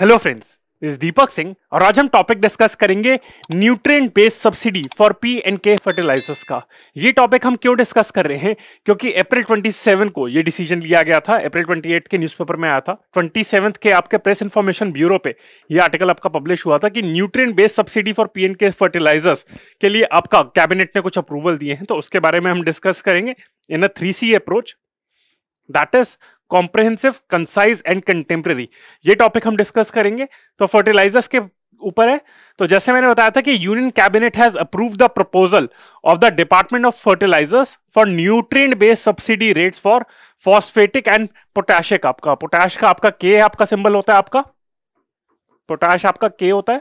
Hello friends इस दीपक सिंह और आज हम टॉपिक डिस्कस करेंगे nutrient based subsidy for P and K fertilizers का ये टॉपिक हम क्यों डिस्कस कर रहे हैं क्योंकि अप्रैल 27 को ये डिसीजन लिया गया था अप्रैल 28 के न्यूज़पेपर में आया था 27 के आपके प्रेस इन्फॉर्मेशन ब्यूरो पे ये आर्टिकल आपका पब्लिश हुआ था कि nutrient based subsidy for P and K fertilizers के लिए आपका कैबिनेट ने कुछ अप्रूवल दिए हैं तो उसके बारे में हम डिस्कस करेंगे in a three C approach that is comprehensive concise and contemporary ये टॉपिक हम डिस्कस करेंगे तो फर्टिलाइजर्स के ऊपर है तो जैसे मैंने बताया था कि union cabinet has approve the proposal of the department of fertilizers for nutrient based subsidy rates for phosphatic and potash आपका पोटैश का आपका के आपका सिंबल होता है आपका पोटैश आपका के होता है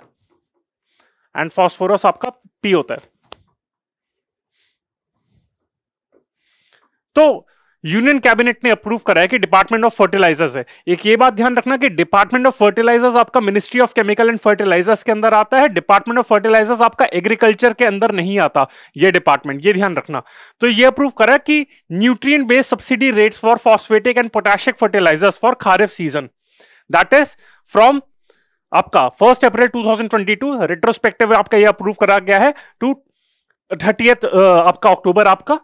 एंड फॉस्फोरस आपका पी होता है तो यूनियन कैबिनेट ने अप्रूव करा है कि डिपार्टमेंट ऑफ फर्टिलाइजर्स है एक ये बात ध्यान रखना कि डिपार्टमेंट ऑफ फर्टिलाइजर्स आपका ministry of chemical and fertilizers के अंदर आता है डिपार्टमेंट ऑफ फर्टिलाइजर्स आपका एग्रीकल्चर के अंदर नहीं आता ये डिपार्टमेंट ये ध्यान रखना तो ये अप्रूव करा कि nutrient based subsidy rates for phosphatic and potassic fertilizers for kharif season that is from आपका फर्स्ट अप्रैल 2022 रेट्रोस्पेक्टिव आपका ये अप्रूव करा गया है टू थर्टी आपका अक्टूबर आपका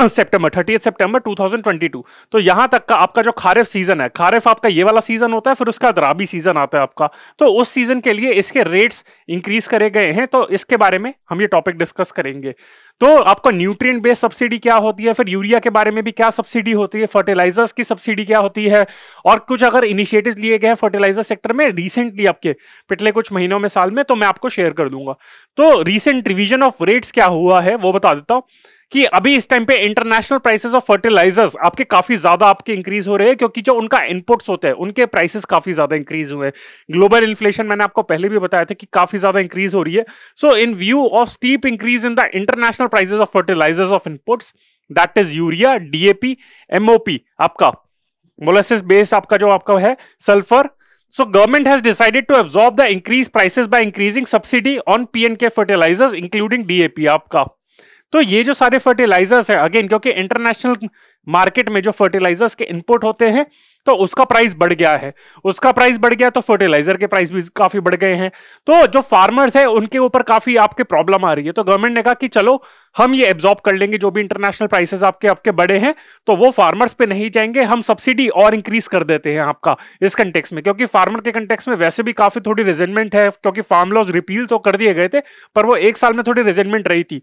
सितंबर थर्टी ट्वेंटी टू तो यहां तक का आपका जो खारिफ सीजन है खारिफ आपका ये वाला सीजन होता है फिर उसका राबी सीजन आता है आपका तो उस सीजन के लिए इसके रेट्स इंक्रीज करे गए हैं तो इसके बारे में हम ये टॉपिक डिस्कस करेंगे तो आपको न्यूट्रिय बेस्ड सब्सिडी क्या होती है फिर यूरिया के बारे में भी क्या सब्सिडी होती है फर्टिलाइजर्स की सब्सिडी क्या होती है और कुछ अगर इनिशिएटिव लिए गए फर्टिलाइजर सेक्टर में रिसेंटली आपके पिछले कुछ महीनों में साल में तो मैं आपको शेयर कर दूंगा तो रिसेंट रिविजन ऑफ रेट्स क्या हुआ है वो बता देता हूँ कि अभी इस टाइम पे इंटरनेशनल प्राइसेस ऑफ फर्टिलाइजर्स आपके काफी ज्यादा आपके इंक्रीज हो रहे हैं क्योंकि जो उनका इनपुट्स होते हैं उनके प्राइसेस काफी ज्यादा इंक्रीज हुए ग्लोबल इन्फ्लेशन मैंने आपको पहले भी बताया था कि काफी ज्यादा इंक्रीज हो रही है so in view of steep increase in the international prices of fertilizers of inputs that is urea DAP MOP आपका मोलेसिस बेस्ड आपका जो आपका है sulphur So government has decided to absorb the increased prices by increasing subsidy on PNK fertilizers including DAP आपका तो ये जो सारे फर्टिलाइजर्स है अगेन क्योंकि इंटरनेशनल मार्केट में जो फर्टिलाइजर्स के इनपुट होते हैं तो उसका प्राइस बढ़ गया है उसका प्राइस बढ़ गया तो फर्टिलाइजर के प्राइस भी काफी बढ़ गए हैं तो जो फार्मर्स है उनके ऊपर काफी आपके प्रॉब्लम आ रही है तो गवर्नमेंट ने कहा कि चलो हम ये एब्जॉर्ब कर लेंगे जो भी इंटरनेशनल प्राइसेस आपके आपके बड़े हैं तो वो फार्मर्स पे नहीं जाएंगे हम सब्सिडी और इंक्रीज कर देते हैं आपका इस कंटेक्स में क्योंकि फार्मर के कंटेक्स में वैसे भी काफी थोड़ी रिजेंटमेंट है क्योंकि फार्म लॉज रिपील तो कर दिए गए थे पर वो एक साल में थोड़ी रिजेंटमेंट रही थी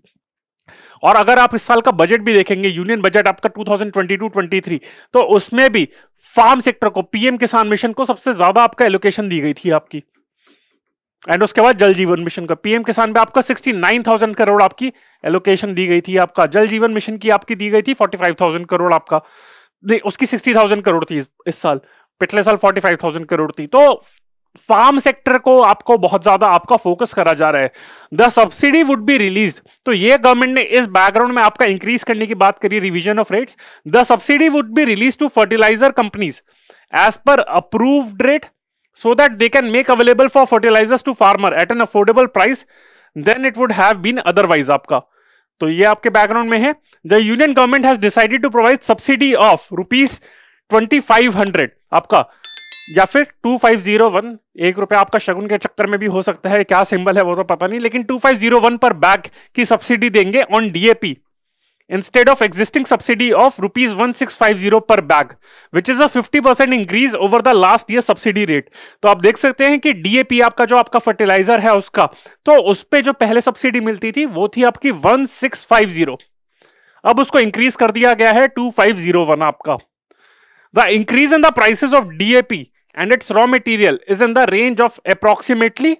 और अगर आप इस साल का बजट भी देखेंगे यूनियन बजट आपका 2022-23 तो उसमें भी फार्म सेक्टर को पीएम किसान मिशन को सबसे ज्यादा आपका एलोकेशन दी गई थी आपकी एंड उसके बाद जल जीवन मिशन का पीएम किसान में आपका 69,000 करोड़ आपकी एलोकेशन दी गई थी आपका जल जीवन मिशन की आपकी दी गई थी 45,000 करोड़ आपका उसकी 60,000 करोड़ थी इस साल पिछले साल 45,000 करोड़ थी तो फार्म सेक्टर को आपको बहुत ज्यादा आपका फोकस करा जा रहा है the subsidy would be release तो ये गवर्नमेंट ने इस बैकग्राउंड में आपका इंक्रीज करने की बात करी revision of rates the subsidy would be release to fertilizer companies as per approved rate so that they can make available for fertilizers to farmer at an affordable price then it would have been otherwise आपका तो ये आपके background में है the union government has decided to provide subsidy of rupees twenty five hundred आपका या फिर to five zero one एक रुपया आपका शगुन के चक्कर में भी हो सकता है क्या सिंबल है वो तो पता नहीं लेकिन two five zero one per bag की सब्सिडी देंगे on DAP of of existing subsidy of zero per bag which which is a percent increase over the last year subsidy rate तो आप देख सकते हैं कि डीएपी आपका जो आपका फर्टिलाइजर है उसका तो उस पर जो पहले सब्सिडी मिलती थी वो थी आपकी वन सिक्स फाइव जीरो अब उसको इंक्रीज कर दिया गया है टू फाइव जीरो वन आपका the increase in the prices of DAP and its raw material is in the range of approximately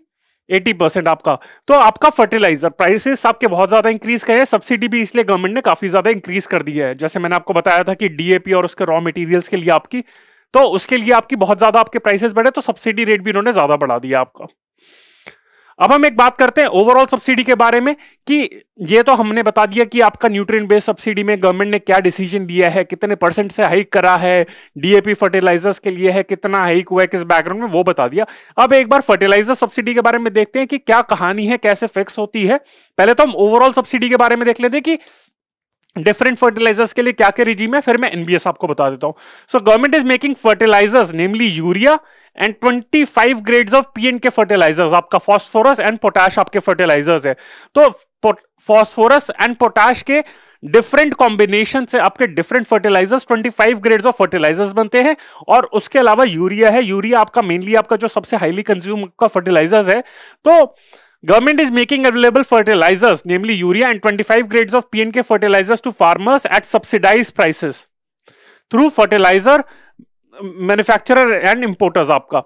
80 percent आपका तो आपका फर्टिलाइजर प्राइसेस आपके बहुत ज्यादा इंक्रीज करे सब्सिडी भी इसलिए गवर्नमेंट ने काफी ज्यादा इंक्रीज कर दिया है जैसे मैंने आपको बताया था कि डीएपी और उसके रॉ मटेरियल्स के लिए आपकी तो उसके लिए आपकी बहुत ज्यादा आपके प्राइसेस बढ़े तो सब्सिडी रेट भी इन्होंने ज्यादा बढ़ा दिया आपका अब हम एक बात करते हैं ओवरऑल सब्सिडी के बारे में कि ये तो हमने बता दिया कि आपका न्यूट्रिएंट बेस्ड सब्सिडी में गवर्नमेंट ने क्या डिसीजन दिया है कितने परसेंट से हाइक करा है डीएपी फर्टिलाइजर्स के लिए है कितना हाइक हुआ है किस बैकग्राउंड में वो बता दिया अब एक बार फर्टिलाइजर सब्सिडी के बारे में देखते हैं कि क्या कहानी है कैसे फिक्स होती है पहले तो हम ओवरऑल सब्सिडी के बारे में देख लेते कि डिफरेंट फर्टिलाइजर्स के लिए क्या क्या रिजीम है फिर मैं एनबीएस आपको बता देता हूं so government is making fertilizers namely urea and 25 grade of P K fertilizers आपका फॉस्फोरस एंड पोटैश आपके फर्टिलाइजर्स है तो फॉस्फोरस एंड पोटैश के डिफरेंट कॉम्बिनेशन से आपके different fertilizers 25 grade of fertilizers बनते हैं और उसके अलावा यूरिया है यूरिया आपका मेनली आपका जो सबसे हाईली कंज्यूम का फर्टिलाइजर्स है तो Government is making available fertilizers, namely urea and 25 grades of के fertilizers to farmers at subsidize prices through fertilizer manufacturer and importers आपका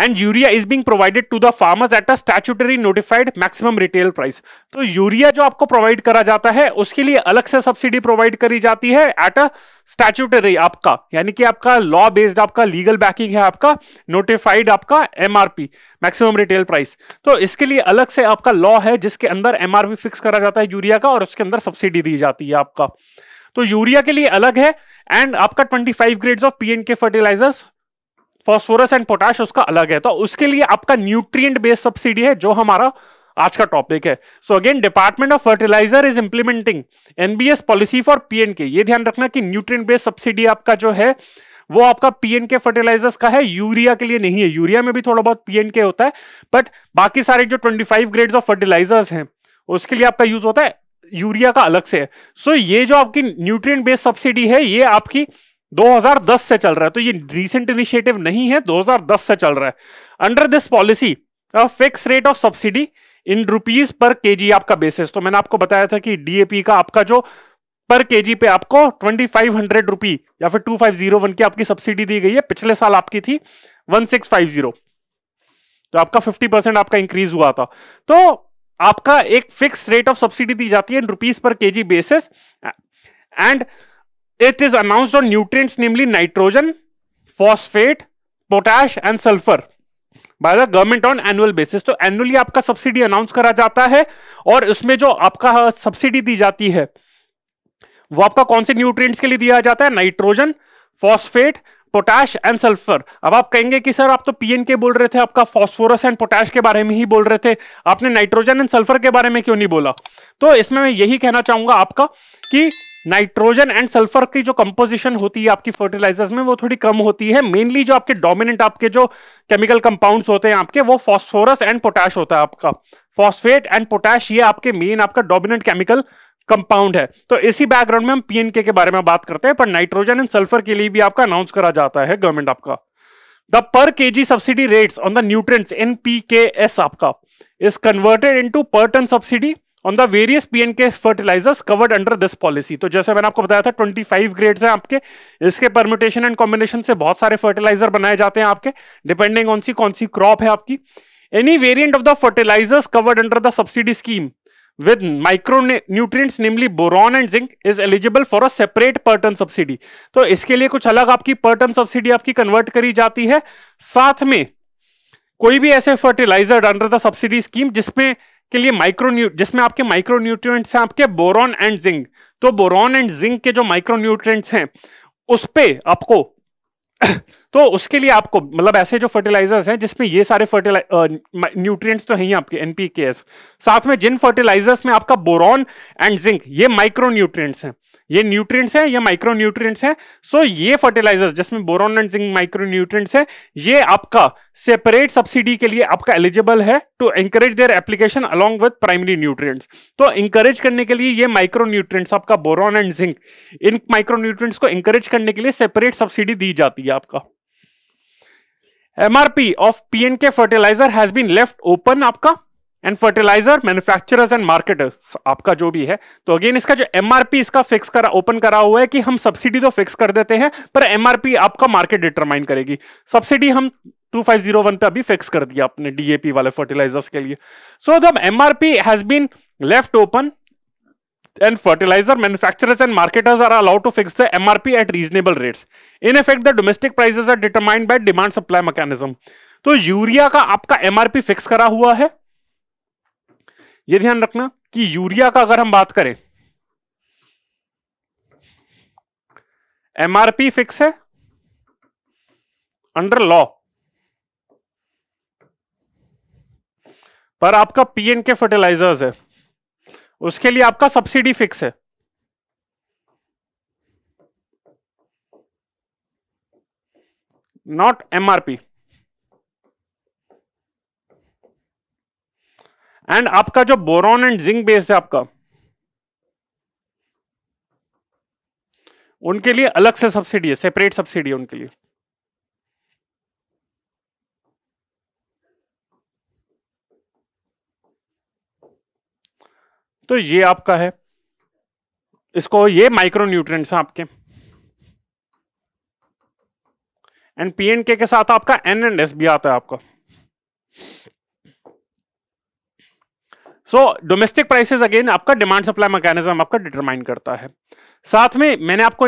and urea is being provided to the farmers at a statutory notified maximum retail price तो urea जो आपको provide करा जाता है उसके लिए अलग से सब्सिडी प्रोवाइड करी जाती है एट अ स्टैचुटरी आपका यानी कि आपका लॉ बेस्ड आपका लीगल बैकिंग है आपका नोटिफाइड आपका एमआरपी मैक्सिमम रिटेल प्राइस तो इसके लिए अलग से आपका लॉ है जिसके अंदर एमआरपी फिक्स करा जाता है यूरिया का और उसके अंदर सब्सिडी दी जाती है आपका तो यूरिया के लिए अलग है एंड आपका 25 grades of PNK fertilizers phosphorus and potash उसका अलग है तो उसके लिए आपका न्यूट्रिएंट बेस्ड सब्सिडी है जो हमारा आज का टॉपिक है so again department of fertilizer is implementing NBS policy for PNK ये ध्यान रखना कि न्यूट्रिएंट बेस्ड सब्सिडी आपका जो है वो आपका पीएनके फर्टिलाइजर्स का है यूरिया के लिए नहीं है यूरिया में भी थोड़ा बहुत पीएनके होता है बट बाकी सारे जो 25 ग्रेड ऑफ फर्टिलाइजर्स हैं उसके लिए आपका यूज होता है यूरिया का अलग से है सो so, ये जो आपकी न्यूट्रिय बेस्ड सब्सिडी है ये आपकी 2010 से चल रहा है तो ये रिसेंट इनिशिएटिव नहीं है 2010 से चल रहा है under this policy fix rate of subsidy in rupees per के आपका बेसिस तो मैंने आपको बताया था कि डीएपी का आपका जो पर के पे आपको ट्वेंटी फाइव या फिर टू की आपकी सब्सिडी दी गई है पिछले साल आपकी थी वन तो आपका 50 परसेंट आपका इंक्रीज हुआ था तो आपका एक फिक्स रेट ऑफ सब्सिडी दी जाती है in rupees per KG basis and it is announced on nutrients namely nitrogen phosphate potash and sulphur by the government on annual basis तो एनुअली आपका सब्सिडी अनाउंस करा जाता है और उसमें जो आपका सब्सिडी दी जाती है वो आपका कौन से न्यूट्रिएंट्स के लिए दिया जाता है nitrogen phosphate potash and sulphur अब आप कहेंगे कि सर आप तो के बोल रहे थे आपका फॉस्फोरस एंड पोटैश के बारे में ही बोल रहे थे आपने नाइट्रोजन एंड सल्फर के बारे में क्यों नहीं बोला तो इसमें मैं यही कहना चाहूंगा आपका कि नाइट्रोजन एंड सल्फर की जो कंपोजिशन होती है आपकी फर्टिलाइजर्स में वो थोड़ी कम होती है मेनली जो आपके डोमिनेंट आपके जो केमिकल कंपाउंड्स होते हैं आपके वो फॉस्फोरस एंड पोटैश होता है आपका फॉस्फेट एंड पोटैश ये आपके मेन आपका डोमिनेंट केमिकल कंपाउंड है तो इसी बैकग्राउंड में हम पीएनके के बारे में बात करते हैं पर नाइट्रोजन एंड सल्फर के लिए भी आपका अनाउंस करा जाता है गवर्नमेंट आपका the per KG subsidy rates on the K S आपका is converted into per ton subsidy on the various PNK fertilisers covered under this policy तो जैसे मैंने आपको बताया था ट्वेंटी फाइव ग्रेड्स हैं आपके इसके परम्यूटेशन एंड कॉम्बिनेशन से बहुत सारे फर्टिलाइजर बनाए जाते हैं आपके डिपेंडिंग ऑन सी कौन सी क्रॉप है आपकी any variant of the fertilisers covered under the subsidy scheme with micro nutrient boron and zinc is eligible for a separate per ton subsidy तो इसके लिए कुछ अलग आपकी पर्टन सब्सिडी आपकी कन्वर्ट करी जाती है साथ में कोई भी ऐसे fertiliser under the subsidy scheme जिसमें के लिए माइक्रो जिसमें आपके माइक्रो न्यूट्रिएंट्स हैं आपके बोरॉन एंड जिंक तो बोरॉन एंड जिंक के जो माइक्रो न्यूट्रिएंट्स हैं उस पे आपको तो उसके लिए आपको मतलब ऐसे जो फर्टिलाइजर्स हैं जिसमें ये सारे न्यूट्रिएंट्स तो हैं ही आपके एनपीकेएस साथ में जिन फर्टिलाइजर्स में आपका बोरॉन एंड जिंक ये माइक्रो न्यूट्रिएंट्स हैं ये न्यूट्रिएंट्स है ये माइक्रो न्यूट्रिएंट्स है सो ये फर्टिलाइजर जिसमें boron and zinc micro nutrients है ये आपका सेपरेट सब्सिडी के लिए आपका एलिजिबल है to encourage their application along with primary nutrients तो इंकरेज करने के लिए ये माइक्रो न्यूट्रिएंट्स आपका बोरोन एंड जिंक इन माइक्रो न्यूट्रिएंट्स को इंकरेज करने के लिए सेपरेट सब्सिडी दी जाती है आपका MRP of PNK fertiliser has been left open आपका and fertiliser manufacturers and marketers आपका जो भी है तो अगेन इसका जो एमआरपी इसका फिक्स करा ओपन करा हुआ है कि हम सब्सिडी तो फिक्स कर देते हैं पर एमआरपी आपका मार्केट डिटरमाइन करेगी सब्सिडी हम 2501 पे अभी फिक्स कर दिया अपने डीएपी वाले फर्टिलाइजर्स के लिए so the MRP has been left open and fertiliser manufacturers and marketers are allowed to fix the MRP at reasonable rates in effect the domestic prices are determined by demand supply mechanism तो urea का आपका MRP fix करा हुआ है ये ध्यान रखना कि यूरिया का अगर हम बात करें एमआरपी फिक्स है अंडर लॉ पर आपका पीएन के फर्टिलाइजर्स है उसके लिए आपका सब्सिडी फिक्स है नॉट एमआरपी एंड आपका जो बोरॉन एंड जिंक बेस है आपका उनके लिए अलग से सब्सिडी है सेपरेट सब्सिडी है उनके लिए तो ये आपका है इसको ये माइक्रो न्यूट्रिएंट्स हैं आपके एंड पीएनके के साथ आपका एन एंड एस भी आता है आपका सो डोमेस्टिक प्राइसेस अगेन आपका डिमांड सप्लाई मैकेनिज्म आपका डिटरमाइन करता है साथ में मैंने आपको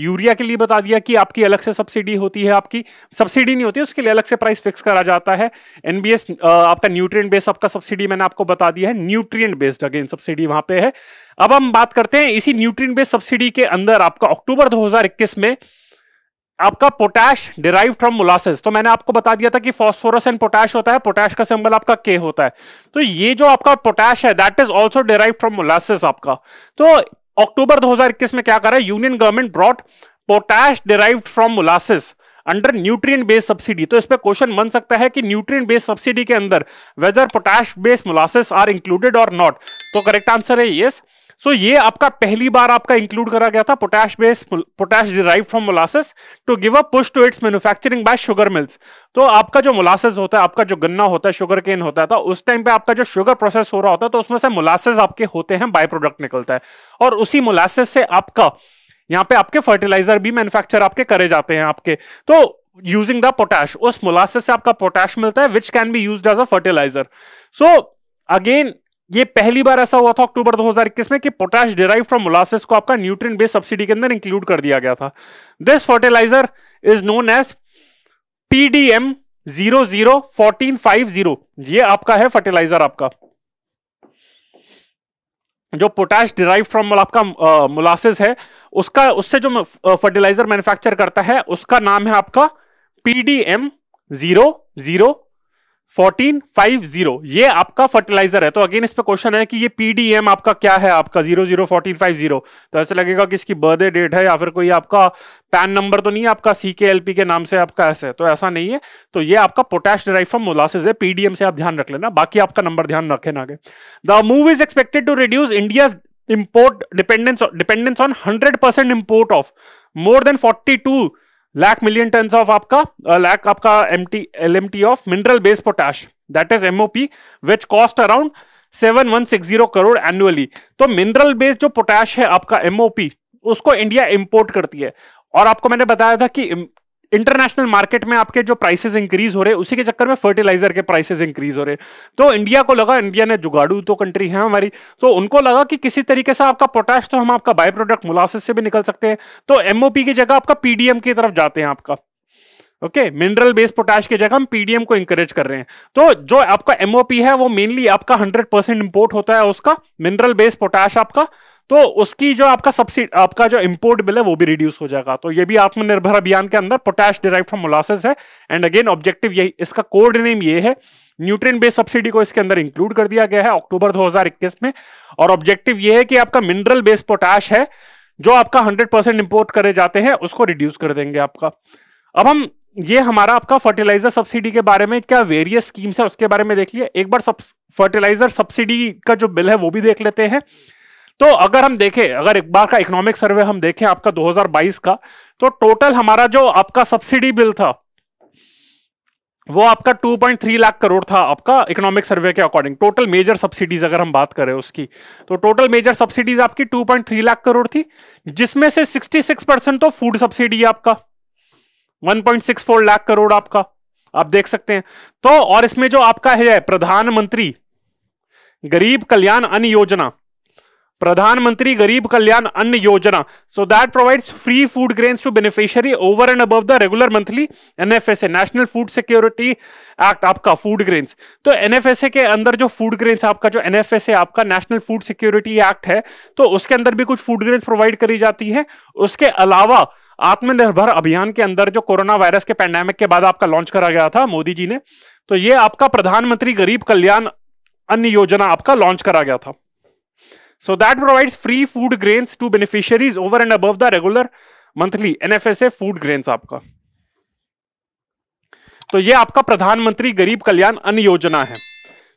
यूरिया के लिए बता दिया कि आपकी अलग से सब्सिडी होती है आपकी सब्सिडी नहीं होती उसके लिए अलग से प्राइस फिक्स करा जाता है एनबीएस आपका न्यूट्रिएंट बेस्ड आपका सब्सिडी मैंने आपको बता दिया है न्यूट्रिएंट बेस्ड अगेन सब्सिडी वहां पे है अब हम बात करते हैं इसी न्यूट्रिएंट बेस्ड सब्सिडी के अंदर आपका अक्टूबर 2021 में आपका पोटैश डिराइव फ्रॉम मोलासेस तो मैंने आपको बता दिया था कि फॉस्फोरस एंड पोटैश होता है पोटैश का सिंबल आपका के होता है तो ये जो आपका पोटैश है that is also derive from molasses आपका तो अक्टूबर 2021 में क्या करा union government brought potash derive from molasses under nutrient based subsidy तो इस पर क्वेश्चन बन सकता है कि न्यूट्रिय बेस्ड सब्सिडी के अंदर whether potash based molasses are included और नॉट तो करेक्ट आंसर है ये yes. सो ये आपका पहली बार आपका इंक्लूड करा गया था potash base potash derive from molasses to give a push to its manufacturing by sugar mills तो आपका जो मोलासेस होता है आपका जो गन्ना होता है शुगर केन होता था तो उस टाइम पे आपका जो शुगर प्रोसेस हो रहा होता है तो उसमें से मोलासेस आपके होते हैं बाय प्रोडक्ट निकलता है और उसी मोलासेस से आपका यहाँ पे आपके फर्टिलाइजर भी मैन्युफैक्चर आपके करे जाते हैं आपके तो यूजिंग द पोटैश उस मोलासेस से आपका पोटैश मिलता है which can be use as a fertiliser so again ये पहली बार ऐसा हुआ था अक्टूबर 2021 में कि पोटाश डिराइव फ्रॉम मोलासिस को आपका न्यूट्रिएंट बेस सब्सिडी के अंदर इंक्लूड कर दिया गया था this fertiliser is known as PDM zero zero fourteen five zero ये आपका है फर्टिलाइजर आपका जो पोटाश डिराइव फ्रॉम आपका मोलासिस है उसका उससे जो फर्टिलाइजर मैन्युफैक्चर करता है उसका नाम है आपका PDM zero zero fourteen five zero ये आपका फर्टिलाइजर है तो अगेन इस पे क्वेश्चन है कि ये पीडीएम आपका क्या है आपका zero zero fourteen five zero तो ऐसे लगेगा कि इसकी बर्थडे डेट है या फिर कोई आपका पैन नंबर तो नहीं है आपका सी के एल पी के नाम से आपका ऐसे तो ऐसा नहीं है तो ये आपका पोटैश डिराइव फ्रॉम मोलासेज है पीडीएम से आप ध्यान रख लेना बाकी आपका नंबर ध्यान रखे ना आगे the move is expected to reduce India dependence on hundred percent 100% of more than forty two lakh million ton of आपका लैक आपका M T L M T of mineral based potash that is M O which cost around seven one six zero crore annually तो mineral based जो potash है आपका MOP उसको India import करती है और आपको मैंने बताया था कि इंटरनेशनल मार्केट में आपके जो प्राइसेस इंक्रीज हो रहे हैं उसी के चक्कर में फर्टिलाइजर के प्राइसेस इंक्रीज हो रहे हैं तो इंडिया को लगा इंडिया ने जुगाड़ू तो कंट्री है हमारी तो उनको लगा कि किसी तरीके से आपका पोटैश तो हम आपका बाय प्रोडक्ट मुलासिस से भी निकल सकते हैं तो एमओपी की जगह आपका पीडीएम की तरफ जाते हैं आपका ओके मिनरल बेस्ड पोटैश की जगह हम पीडीएम को इंकरेज कर रहे हैं तो जो आपका एमओपी है वो मेनली आपका परसेंट इंपोर्ट होता है उसका मिनरल बेस्ड पोटैश आपका तो उसकी जो आपका सब्सिडी आपका जो इम्पोर्ट बिल है वो भी रिड्यूस हो जाएगा तो ये भी आत्मनिर्भर अभियान के अंदर पोटैश डिराइव फ्रॉम मोलासेस है एंड अगेन ऑब्जेक्टिव यही इसका कोड नेम ये है न्यूट्रिएंट बेस्ड सब्सिडी को इसके अंदर इंक्लूड कर दिया गया है अक्टूबर 2021 में और ऑब्जेक्टिव ये है कि आपका मिनरल बेस्ड पोटैश है जो आपका 100 परसेंट इंपोर्ट करे जाते हैं उसको रिड्यूस कर देंगे आपका अब हम ये हमारा आपका फर्टिलाइजर सब्सिडी के बारे में क्या वेरियस स्कीम्स है उसके बारे में देख लिया एक बार सब फर्टिलाइजर सब्सिडी का जो बिल है वो भी देख लेते हैं तो अगर हम देखें अगर एक बार का इकोनॉमिक सर्वे हम देखें आपका 2022 का तो टोटल हमारा जो आपका सब्सिडी बिल था वो आपका 2.3 लाख करोड़ था आपका इकोनॉमिक सर्वे के अकॉर्डिंग टोटल मेजर सब्सिडीज अगर हम बात करें उसकी तो टोटल मेजर सब्सिडीज आपकी 2.3 लाख करोड़ थी जिसमें से 66 परसेंट तो फूड सब्सिडी है आपका 1.64 लाख करोड़ आपका आप देख सकते हैं तो और इसमें जो आपका है प्रधानमंत्री गरीब कल्याण अन्न योजना प्रधानमंत्री गरीब Kalyan Anna Yojana so that provides free food grains to beneficiary over and above the regular monthly NFSA national food security act आपका फूड ग्रेन्स तो एनएफएसए के अंदर जो फूड ग्रेन्स आपका जो एनएफएसए आपका नेशनल फूड सिक्योरिटी एक्ट है तो उसके अंदर भी कुछ फूड ग्रेन्स प्रोवाइड करी जाती है उसके अलावा आत्मनिर्भर अभियान के अंदर जो कोरोना वायरस के पैंडेमिक के बाद आपका लॉन्च करा गया था मोदी जी ने तो ये आपका प्रधानमंत्री गरीब कल्याण अन्न योजना आपका लॉन्च करा गया था So that provides free food grains to beneficiaries over and above the regular monthly NFSA food grains आपका तो ये आपका प्रधानमंत्री गरीब कल्याण अन्न योजना है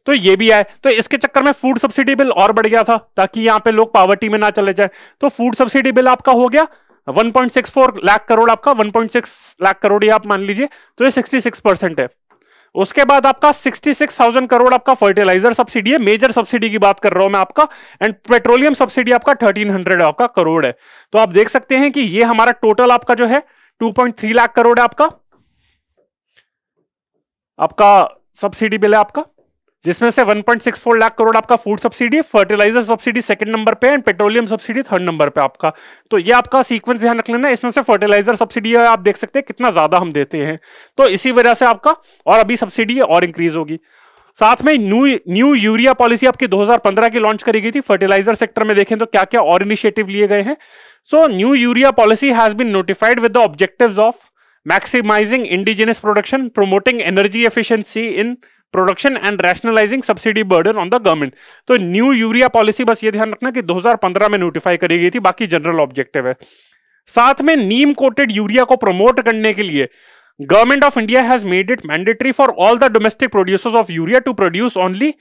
तो ये भी आए तो इसके चक्कर में फूड सब्सिडी बिल और बढ़ गया था ताकि यहां पे लोग पावर्टी में ना चले जाए तो फूड सब्सिडी बिल आपका हो गया 1.64 लाख करोड़ आपका 1.6 लाख करोड़ ये आप मान लीजिए तो ये 66 परसेंट है उसके बाद आपका 66,000 करोड़ आपका फर्टिलाइजर सब्सिडी है मेजर सब्सिडी की बात कर रहा हूं मैं आपका एंड पेट्रोलियम सब्सिडी आपका 1300 आपका करोड़ है तो आप देख सकते हैं कि ये हमारा टोटल आपका जो है 2.3 लाख करोड़ है आपका आपका सब्सिडी बिल है आपका जिसमें से 1.64 लाख करोड़ आपका food subsidy fertiliser subsidy second नंबर पे एंड पेट्रोलियम सब्सिडी थर्ड नंबर पे आपका तो ये आपका सीक्वेंस ध्यान रख लेना इसमें से फर्टिलाइजर सब्सिडी आप देख सकते हैं कितना ज्यादा हम देते हैं तो इसी वजह से आपका और अभी सब्सिडी और इंक्रीज होगी साथ में न्यू न्यू यूरिया पॉलिसी आपकी 2015 की लॉन्च करी गई थी फर्टिलाइजर सेक्टर में देखें तो क्या क्या और इनिशिएटिव लिए गए हैं so new urea policy has been notified with the objectives of maximising indigenous production promoting energy efficiency in production and rationalising subsidy burden on the government तो न्यू यूरिया पॉलिसी बस ये ध्यान रखना कि 2015 में नोटिफाई करी गई थी बाकी जनरल ऑब्जेक्टिव है साथ में नीम कोटेड यूरिया को प्रमोट करने के लिए government of India has made it mandatory for all the domestic producers of urea to produce only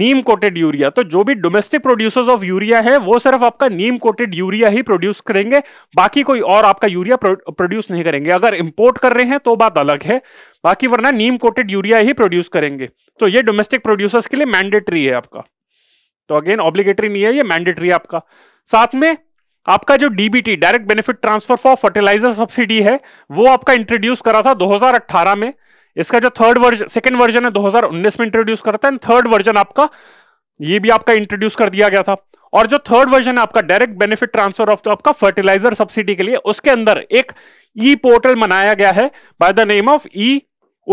neem coated urea तो जो भी डोमेस्टिक प्रोड्यूसर्स ऑफ यूरिया है वो सिर्फ आपका नीम कोटेड यूरिया ही प्रोड्यूस करेंगे बाकी कोई और आपका यूरिया प्रोड्यूस नहीं करेंगे अगर इंपोर्ट कर रहे हैं तो बात अलग है बाकी वरना नीम कोटेड यूरिया ही प्रोड्यूस करेंगे तो ये डोमेस्टिक प्रोड्यूसर्स के लिए मैंडेटरी है आपका तो अगेन ऑब्लिगेटरी नहीं है ये मैंडेटरी आपका साथ में आपका जो DBT direct benefit transfer for fertiliser subsidy है वो आपका इंट्रोड्यूस करा था 2018 में इसका जो थर्ड वर्जन सेकेंड वर्जन है 2019 में इंट्रोड्यूस करता है थर्ड वर्जन आपका ये भी आपका इंट्रोड्यूस कर दिया गया था और जो थर्ड वर्जन है आपका डायरेक्ट बेनिफिट ट्रांसफर ऑफ आपका फर्टिलाइजर सब्सिडी के लिए उसके अंदर एक ई पोर्टल बनाया गया है by the name of E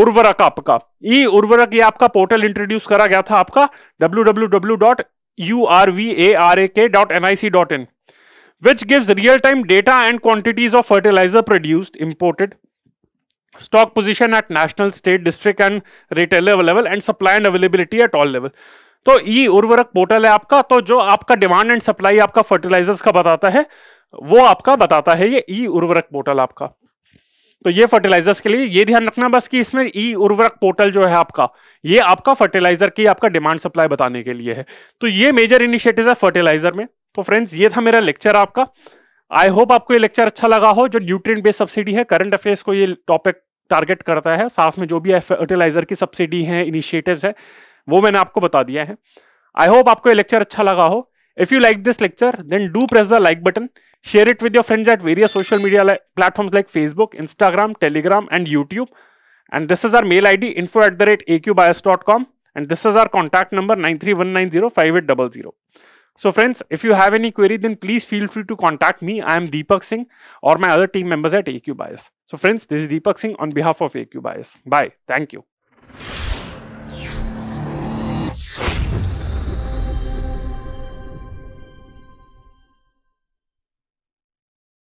Urvarak आपका ई उर्वरक ये आपका पोर्टल इंट्रोड्यूस करा गया था आपका W W W dot U R V A R A K dot N I C dot in which gives real time data and quantities of fertiliser produced imported stock position at national, state, district and retailer level and supply and availability at all level. तो ई उर्वरक portal है आपका तो जो आपका demand and supply आपका fertilisers का बताता है वो आपका बताता है ये ई उर्वरक पोर्टल आपका तो ये फर्टिलाइजर्स के लिए ये ध्यान रखना बस कि इसमें ई उर्वरक पोर्टल जो है आपका ये आपका फर्टिलाइजर की आपका डिमांड सप्लाई बताने के लिए है तो ये मेजर इनिशिएटिव है फर्टिलाइजर में तो फ्रेंड्स ये था मेरा लेक्चर आपका आई होप आपको ये लेक्चर अच्छा लगा हो जो न्यूट्रिएंट बेस्ड सब्सिडी है करंट अफेयर्स को ये टॉपिक टारगेट करता है साथ में जो भी फर्टिलाइजर की सब्सिडी है इनिशिएटिव्स है वो मैंने आपको बता दिया है आई होप आपको ये लेक्चर अच्छा लगा हो if you like this lecture then do press the like button share it with your friends at various social media platforms like Facebook Instagram Telegram and YouTube and this is our mail I D info at the rate A Q bias dot com and this is our contact number nine three one nine zero five eight double zero So friends, if you have any query, then please feel free to contact me. I am Deepak Singh or my other team members at AQ Bias. So friends, this is Deepak Singh on behalf of AQ Bias. Bye. Thank you.